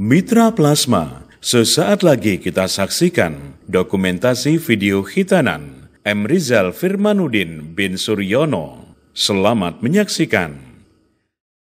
Mitra Plasma, sesaat lagi kita saksikan dokumentasi video Hitanan M. Rizal Firmanudin bin Suryono. Selamat menyaksikan.